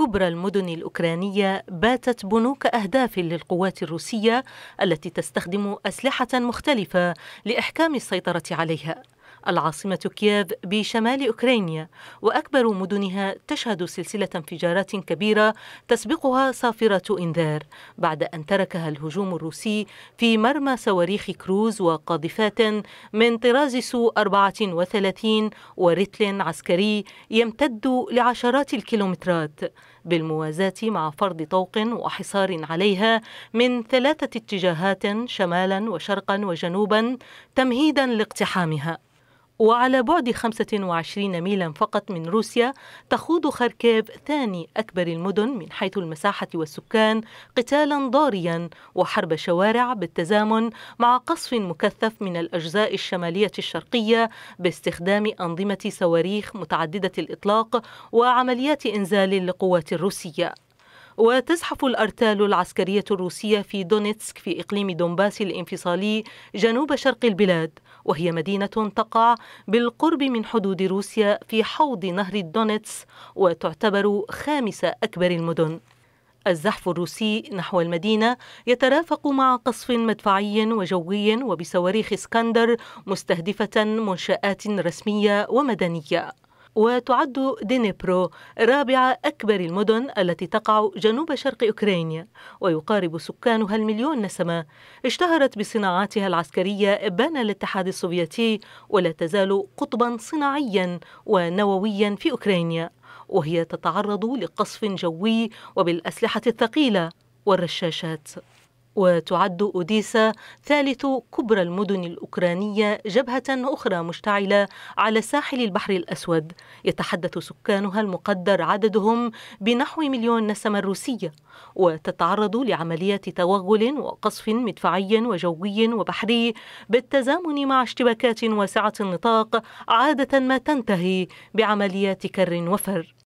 كبرى المدن الأوكرانية باتت بنوك أهداف للقوات الروسية التي تستخدم أسلحة مختلفة لإحكام السيطرة عليها العاصمة كييف بشمال أوكرانيا وأكبر مدنها تشهد سلسلة انفجارات كبيرة تسبقها صافرة إنذار بعد أن تركها الهجوم الروسي في مرمى صواريخ كروز وقاذفات من طراز سو 34 ورتل عسكري يمتد لعشرات الكيلومترات بالموازاة مع فرض طوق وحصار عليها من ثلاثة اتجاهات شمالا وشرقا وجنوبا تمهيدا لاقتحامها وعلى بعد 25 ميلا فقط من روسيا تخوض خركيف ثاني أكبر المدن من حيث المساحة والسكان قتالا ضاريا وحرب شوارع بالتزامن مع قصف مكثف من الأجزاء الشمالية الشرقية باستخدام أنظمة صواريخ متعددة الإطلاق وعمليات إنزال للقوات الروسية وتزحف الأرتال العسكرية الروسية في دونيتسك في إقليم دونباس الانفصالي جنوب شرق البلاد وهي مدينة تقع بالقرب من حدود روسيا في حوض نهر دونيتس وتعتبر خامس أكبر المدن الزحف الروسي نحو المدينة يترافق مع قصف مدفعي وجوي وبصواريخ اسكندر مستهدفة منشآت رسمية ومدنية وتعد دينيبرو رابع أكبر المدن التي تقع جنوب شرق أوكرانيا ويقارب سكانها المليون نسمة اشتهرت بصناعاتها العسكرية بان الاتحاد السوفيتي ولا تزال قطبا صناعيا ونوويا في أوكرانيا وهي تتعرض لقصف جوي وبالأسلحة الثقيلة والرشاشات وتعد أوديسا ثالث كبرى المدن الأوكرانية جبهة أخرى مشتعلة على ساحل البحر الأسود يتحدث سكانها المقدر عددهم بنحو مليون نسمة روسية وتتعرض لعمليات توغل وقصف مدفعي وجوي وبحري بالتزامن مع اشتباكات واسعة النطاق عادة ما تنتهي بعمليات كر وفر